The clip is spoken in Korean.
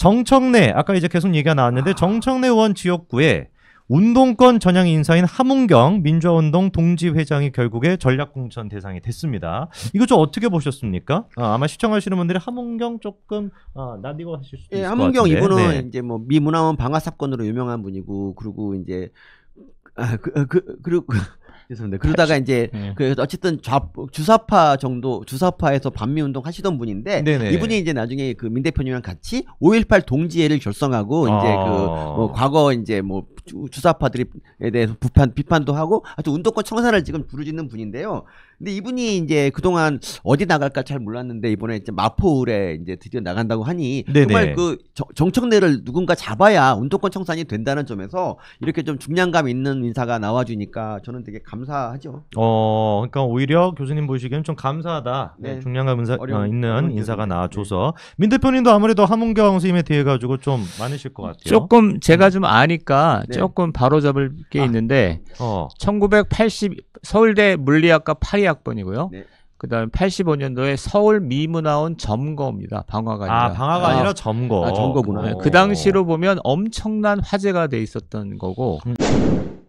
정청래 아까 이제 계속 얘기가 나왔는데 아. 정청래 의원 지역구에 운동권 전향 인사인 함은경 민주화운동 동지 회장이 결국에 전략공천 대상이 됐습니다. 이거 좀 어떻게 보셨습니까? 어, 아, 마 시청하시는 분들이 함은경 조금 아, 어, 난익어 하실 수도 예, 있을 함은경 것 같은데. 이분은 네. 이제 뭐 미문화원 방화 사건으로 유명한 분이고 그리고 이제 아, 그, 그, 그리고 있었는데 그러다가 그렇죠. 이제 네. 그 어쨌든 좌 주사파 정도 주사파에서 반미 운동 하시던 분인데 네네. 이분이 이제 나중에 그민 대표님이랑 같이 5.18 동지회를 결성하고 아. 이제 그 그뭐 과거 이제 뭐 주, 사파들에 대해서 비판 비판도 하고 아주 운동권 청산을 지금 부르짖는 분인데요. 근데 이분이 이제 그동안 어디 나갈까 잘 몰랐는데 이번에 이제 마포울에 이제 드디어 나간다고 하니 네네. 정말 그 정, 청래를 누군가 잡아야 운동권 청산이 된다는 점에서 이렇게 좀 중량감 있는 인사가 나와주니까 저는 되게 감사하죠. 어, 그러니까 오히려 교수님 보시기에는좀 감사하다. 네, 네. 중량감 인사, 어, 어려운, 어, 있는 인사가 나와줘서 네. 민 대표님도 아무래도 함문경 선생님에 대해 가지고 좀 많으실 것 같아요. 조금 음. 제가 좀 아니까 네. 조금 바로잡을 게 아, 있는데 어. 1980 서울대 물리학과 파리 학번이고요. 네. 그다음 85년도에 서울 미문화원 점거입니다. 방화가 아니라. 아, 방화가 아, 니라 점거. 아, 점거구나. 네, 그 당시로 어. 보면 엄청난 화제가 돼 있었던 거고. 음.